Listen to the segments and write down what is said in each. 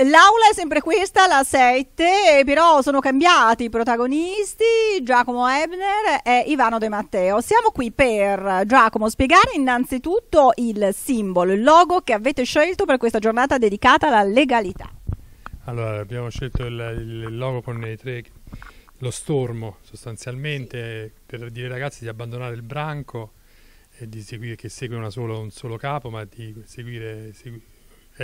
L'aula è sempre questa, la 7, però sono cambiati i protagonisti, Giacomo Ebner e Ivano De Matteo. Siamo qui per Giacomo spiegare innanzitutto il simbolo, il logo che avete scelto per questa giornata dedicata alla legalità. Allora, abbiamo scelto il, il logo con i tre, lo stormo sostanzialmente, per dire ai ragazzi di abbandonare il branco e di seguire, che segue solo, un solo capo, ma di seguire, seguire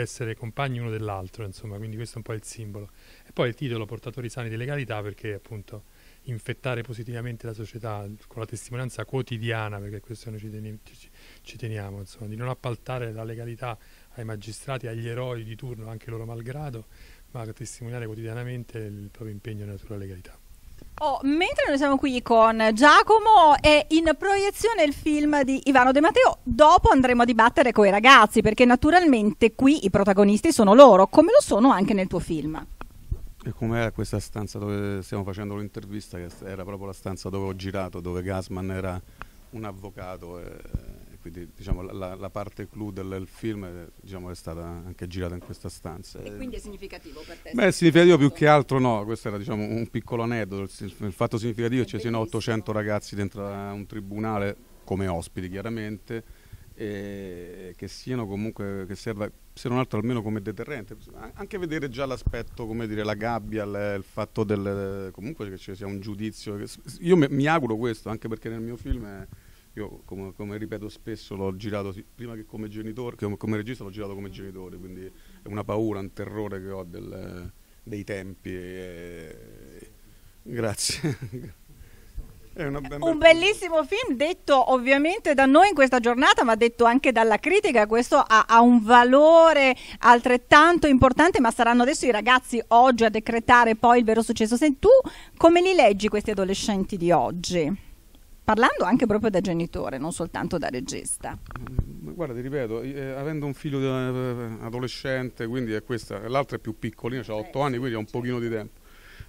essere compagni uno dell'altro, insomma, quindi questo è un po' il simbolo. E poi il titolo Portatori sani di legalità perché appunto infettare positivamente la società con la testimonianza quotidiana, perché questo noi ci, teni- ci, ci teniamo, insomma, di non appaltare la legalità ai magistrati, agli eroi di turno, anche loro malgrado, ma testimoniare quotidianamente il proprio impegno nella sua legalità. Oh, mentre noi siamo qui con Giacomo, è in proiezione il film di Ivano De Matteo. Dopo andremo a dibattere con i ragazzi, perché naturalmente qui i protagonisti sono loro, come lo sono anche nel tuo film. E com'era questa stanza dove stiamo facendo l'intervista, che era proprio la stanza dove ho girato, dove Gasman era un avvocato. E eh, quindi diciamo, la, la, parte clou del film eh, diciamo, è stata anche girata in questa stanza. E quindi è significativo per te? Beh, è significativo più che altro no, questo era diciamo, un piccolo aneddoto, il, fatto significativo è che ci siano 800 ragazzi dentro un tribunale, come ospiti chiaramente, e che siano comunque, che serva se non altro almeno come deterrente, anche vedere già l'aspetto, come dire, la gabbia, le, il fatto del, comunque che ci sia un giudizio, io mi, mi auguro questo, anche perché nel mio film... È, io come, come, ripeto spesso l'ho girato prima che come genitore, che come regista l'ho girato come genitore, quindi è una paura, un terrore che ho del, dei tempi. E... Grazie. Ben un bella bellissimo film detto ovviamente da noi in questa giornata, ma detto anche dalla critica. Questo ha, ha, un valore altrettanto importante, ma saranno adesso i ragazzi oggi a decretare poi il vero successo. Se tu come li leggi questi adolescenti di oggi? parlando anche proprio da genitore, non soltanto da regista. Mm, guarda, ti ripeto, eh, avendo un figlio eh, adolescente, quindi è questa, l'altra è più piccolina, ha 8 eh, anni, quindi ha un pochino di tempo.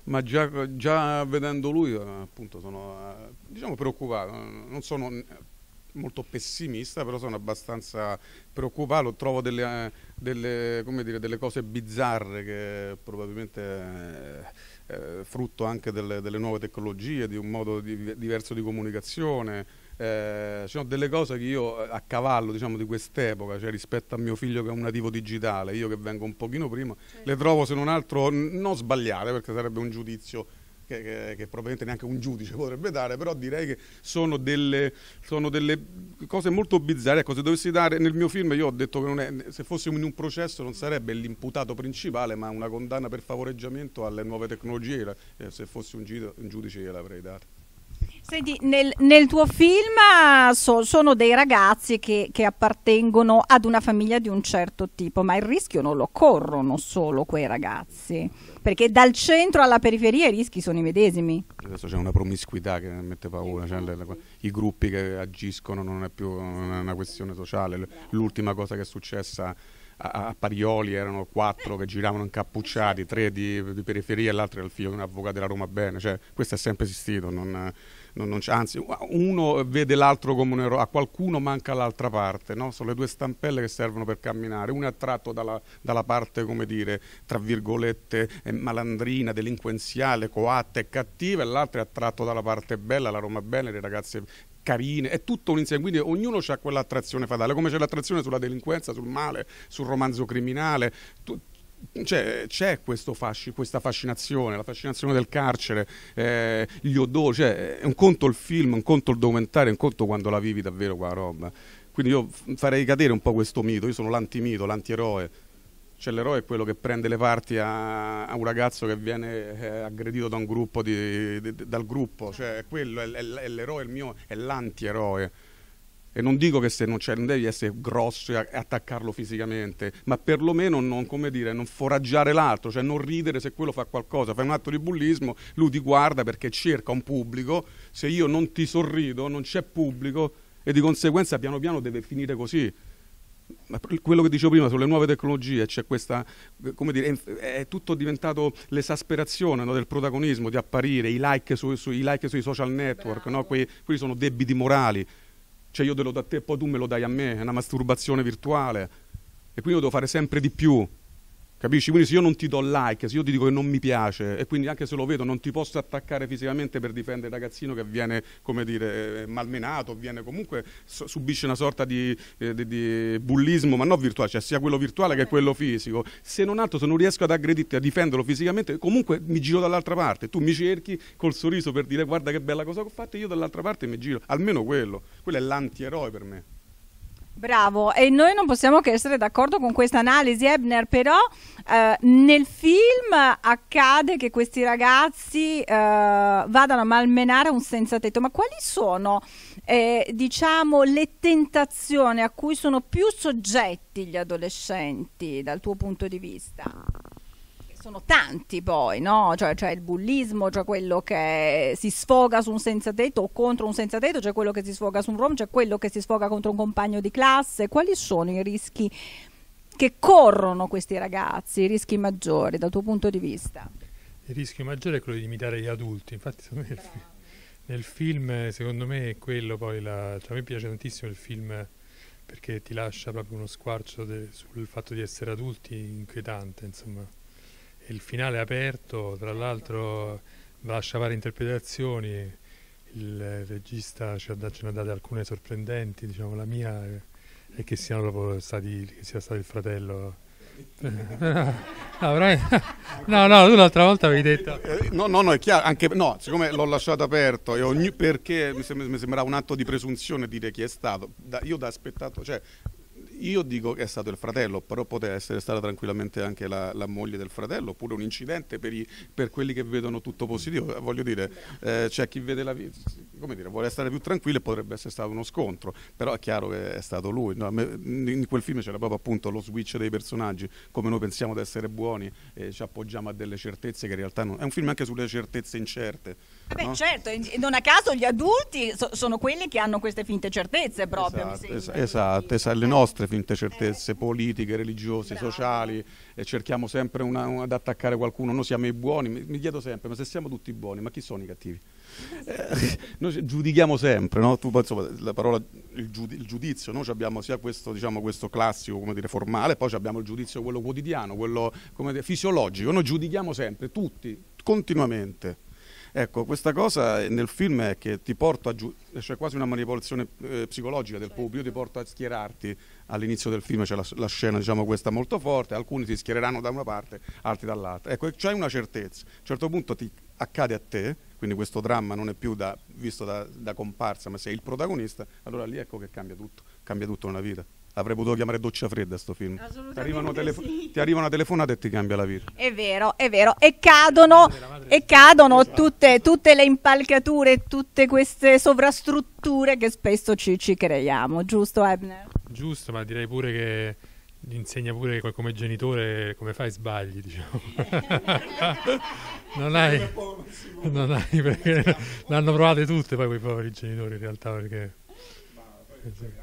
Ma già, già vedendo lui, eh, appunto, sono diciamo, preoccupato. Non sono molto pessimista, però sono abbastanza preoccupato, trovo delle, delle, dire, delle cose bizzarre che probabilmente eh, frutto anche delle, delle, nuove tecnologie, di un modo di, diverso di comunicazione. Eh, ci sono delle cose che io eh, a cavallo diciamo, di quest'epoca, cioè rispetto a mio figlio che è un nativo digitale, io che vengo un pochino prima, certo. le trovo se non altro non sbagliate perché sarebbe un giudizio che, che, che, probabilmente neanche un giudice potrebbe dare, però direi che sono delle, sono delle cose molto bizzarre. Ecco, se dovessi dare nel mio film, io ho detto che è, se fossimo in un processo non sarebbe l'imputato principale, ma una condanna per favoreggiamento alle nuove tecnologie. Eh, se fossi un, giudice gliela avrei data. Senti, nel, nel, tuo film ah, so, sono dei ragazzi che, che, appartengono ad una famiglia di un certo tipo, ma il rischio non lo corrono solo quei ragazzi, perché dal centro alla periferia i rischi sono i medesimi. Adesso c'è una promiscuità che mette paura, cioè, le, le, i gruppi che agiscono non è più una, una questione sociale, l'ultima cosa che è successa a, Parioli erano quattro che giravano incappucciati, tre di, di periferia e l'altro era il figlio di un avvocato della Roma bene, cioè, questo è sempre esistito, non, non, non anzi uno vede l'altro come un eroe, a qualcuno manca l'altra parte, no? sono le due stampelle che servono per camminare, uno è attratto dalla, dalla parte, come dire, tra virgolette, eh, malandrina, delinquenziale, coatta e cattiva e l'altro è attratto dalla parte bella, la Roma bene, le ragazze carine, è tutto un insieme, quindi ognuno ha quell'attrazione fatale, come c'è l'attrazione sulla delinquenza, sul male, sul romanzo criminale, tu, cioè, c'è fasci, questa fascinazione, la fascinazione del carcere, eh, gli odori, cioè, è un conto il film, un conto il documentario, un conto quando la vivi davvero qua roba. Quindi io farei cadere un po' questo mito, io sono l'antimito, l'antieroe. Cioè l'eroe è quello che prende le parti a, a un ragazzo che viene eh, aggredito da un gruppo di, di, dal gruppo, cioè quello è, è, è l'eroe, il mio, è l'antieroe. E non dico che se non c'è, cioè, non devi essere grosso e attaccarlo fisicamente, ma perlomeno non, dire, non foraggiare l'altro, cioè non ridere se quello fa qualcosa, fai un atto di bullismo, lui ti guarda perché cerca un pubblico, se io non ti sorrido non c'è pubblico e di conseguenza piano piano deve finire così quello che dicevo prima sulle nuove tecnologie, c'è questa, come dire, è tutto diventato l'esasperazione no, del protagonismo, di apparire, i like, su, su, i like sui social network, no, quelli, quelli sono debiti morali, cioè io te lo do a te e poi tu me lo dai a me, è una masturbazione virtuale e quindi io devo fare sempre di più, Capisci? Quindi se io non ti do like, se io ti dico che non mi piace e quindi anche se lo vedo non ti posso attaccare fisicamente per difendere il ragazzino che viene, come dire, eh, malmenato, viene comunque subisce una sorta di, eh, di, di bullismo, ma non virtuale, cioè sia quello virtuale che quello fisico. Se non altro, se non riesco ad aggredirti, a difenderlo fisicamente, comunque mi giro dall'altra parte. Tu mi cerchi col sorriso per dire guarda che bella cosa ho fatto io dall'altra parte mi giro. Almeno quello. Quello è l'antieroe per me. Bravo, e noi non possiamo che essere d'accordo con questa analisi, Ebner, però eh, nel film accade che questi ragazzi eh, vadano a malmenare un senza tetto, ma quali sono eh, diciamo, le tentazioni a cui sono più soggetti gli adolescenti dal tuo punto di vista? sono tanti poi, no? Cioè, cioè il bullismo, c'è cioè quello che si sfoga su un senza tetto o contro un senza tetto, c'è cioè quello che si sfoga su un rom, c'è quello che si sfoga contro un compagno di classe. Quali sono i rischi che corrono questi ragazzi, i rischi maggiori dal tuo punto di vista? Il rischio maggiore è quello di imitare gli adulti, infatti nel, nel film secondo me è quello poi, la, cioè, a me piace tantissimo il film perché ti lascia proprio uno squarcio de, sul fatto di essere adulti inquietante, insomma il finale è aperto, tra l'altro lascia varie interpretazioni, il regista ce ne ha date alcune sorprendenti, diciamo la mia è che, stati, che sia stato il fratello no, no, tu l'altra volta avevi detto. Eh, no, no, no, è chiaro, anche no, siccome l'ho lasciato aperto e ogni, perché mi, sembrava un atto di presunzione dire chi è stato, da, io da spettato, cioè io dico che è stato il fratello, però poteva essere stata tranquillamente anche la, la moglie del fratello, oppure un incidente per, i, per, quelli che vedono tutto positivo. Eh, voglio dire, eh, c'è chi vede la vita, come dire, vuole stare più tranquillo e potrebbe essere stato uno scontro, però è chiaro che è stato lui. No? in quel film c'era proprio appunto lo switch dei personaggi, come noi pensiamo di essere buoni e ci appoggiamo a delle certezze che in realtà non... È un film anche sulle certezze incerte Beh, no? certo, non a caso gli adulti so- sono quelli che hanno queste finte certezze proprio. Esatto, es- esatto, esatto le eh. nostre finte certezze eh. politiche, religiose, Bravo. sociali, e cerchiamo sempre una, una, ad attaccare qualcuno, noi siamo i buoni, mi, mi, chiedo sempre, ma se siamo tutti buoni, ma chi sono i cattivi? Eh, noi giudichiamo sempre, no? tu, insomma, la parola, il, giud- il giudizio, noi abbiamo sia questo, diciamo, questo classico, come dire, formale, poi abbiamo il giudizio quello quotidiano, quello come dire, fisiologico, noi giudichiamo sempre, tutti, continuamente. Ecco, questa cosa nel film è che ti porta a giudicare, c'è cioè quasi una manipolazione eh, psicologica del pubblico, ti porta a schierarti all'inizio del film, c'è la, la, scena diciamo questa molto forte, alcuni ti schiereranno da una parte, altri dall'altra. Ecco, c'è una certezza, a un certo punto ti accade a te, quindi questo dramma non è più da, visto da, da comparsa, ma sei il protagonista, allora lì ecco che cambia tutto, cambia tutto nella vita. Avrei potuto chiamare doccia fredda sto film. Ti arrivano, telefo- sì. ti arrivano telefonate e ti cambia la vita. È vero, è vero. E cadono, e cadono tutte, tutte, le impalcature, tutte queste sovrastrutture che spesso ci, ci creiamo, giusto Ebner? Giusto, ma direi pure che insegna pure come genitore come fai sbagli, diciamo. non hai... Non hai perché l'hanno provate tutte poi quei poveri genitori in realtà perché... Eh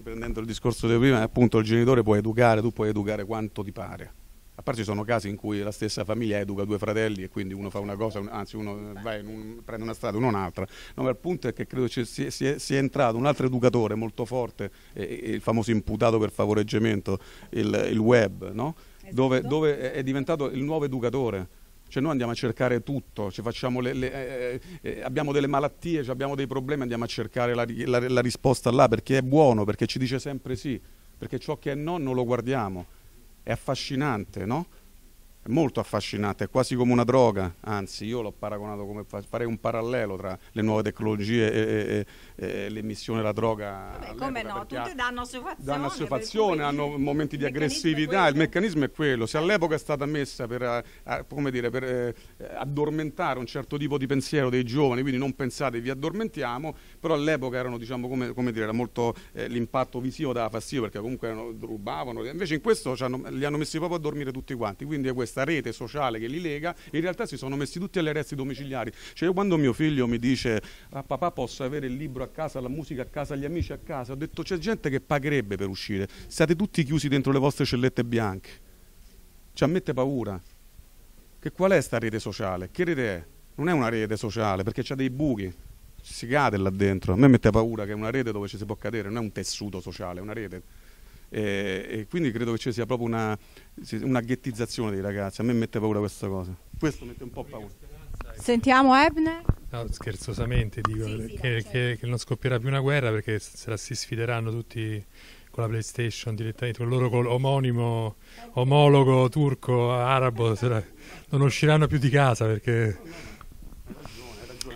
riprendendo il discorso di prima, appunto il genitore può educare, tu puoi educare quanto ti pare. A parte ci sono casi in cui la stessa famiglia educa due fratelli e quindi uno fa una cosa, un, anzi uno un, prende una strada, uno un'altra. No, ma il punto è che credo ci sia, sia, sia entrato un altro educatore molto forte, eh, il famoso imputato per favoreggiamento, il, il web, no? dove, esatto. dove è diventato il nuovo educatore cioè noi andiamo a cercare tutto, le, le, eh, eh, abbiamo delle malattie, abbiamo dei problemi, andiamo a cercare la, la, la risposta là perché è buono, perché ci dice sempre sì, perché ciò che è no non lo guardiamo. È affascinante, no? molto affascinante, è quasi come una droga, anzi io l'ho paragonato come farei un parallelo tra le nuove tecnologie e, e, e l'emissione della droga. Vabbè, come no, tutte danno assuefazione. Danno assuefazione, hanno momenti di aggressività, il meccanismo è quello. Se all'epoca è stata messa per, eh, a, dire, per eh, addormentare un certo tipo di pensiero dei giovani, quindi non pensate vi addormentiamo, però all'epoca erano diciamo, come, come dire, era molto eh, l'impatto visivo dava fastidio perché comunque erano, rubavano, invece in questo hanno, li hanno messi proprio a dormire tutti quanti, quindi è questo questa rete sociale che li lega, in realtà si sono messi tutti alle resti domiciliari. Cioè io quando mio figlio mi dice ah, papà posso avere il libro a casa, la musica a casa, gli amici a casa, ho detto c'è gente che pagherebbe per uscire, state tutti chiusi dentro le vostre cellette bianche. Ci ammette paura. Che qual è questa rete sociale? Che rete è? Non è una rete sociale perché c'è dei buchi, si cade là dentro. A me mette paura che è una rete dove ci si può cadere, non è un tessuto sociale, è una rete e, eh, e quindi credo che ci sia proprio una, una, ghettizzazione dei ragazzi, a me mette paura questa cosa, questo mette un po' paura. Sentiamo Ebner. No, scherzosamente dico sì, sì, che, certo. che, che non scoppierà più una guerra perché se la si sfideranno tutti con la PlayStation direttamente, con il loro col- omonimo, omologo turco, arabo, la, non usciranno più di casa perché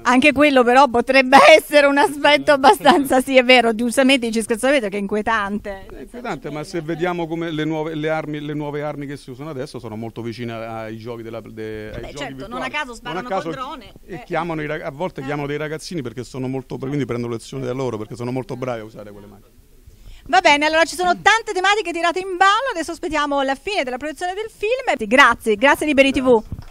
anche quello però potrebbe essere un aspetto abbastanza, sì è vero, giustamente dici scherzamente che è inquietante. È inquietante, ma se vediamo come le nuove, le, armi, le nuove, armi, che si usano adesso sono molto vicine ai giochi della... De, Beh, giochi certo, virtuali. non a caso sparano a caso col drone. E eh. chiamano i, a volte eh. chiamano dei ragazzini perché sono molto, quindi prendo lezione da loro perché sono molto bravi a usare quelle macchine. Va bene, allora ci sono tante tematiche tirate in ballo, adesso aspettiamo la fine della proiezione del film. Grazie, grazie Liberi grazie. TV.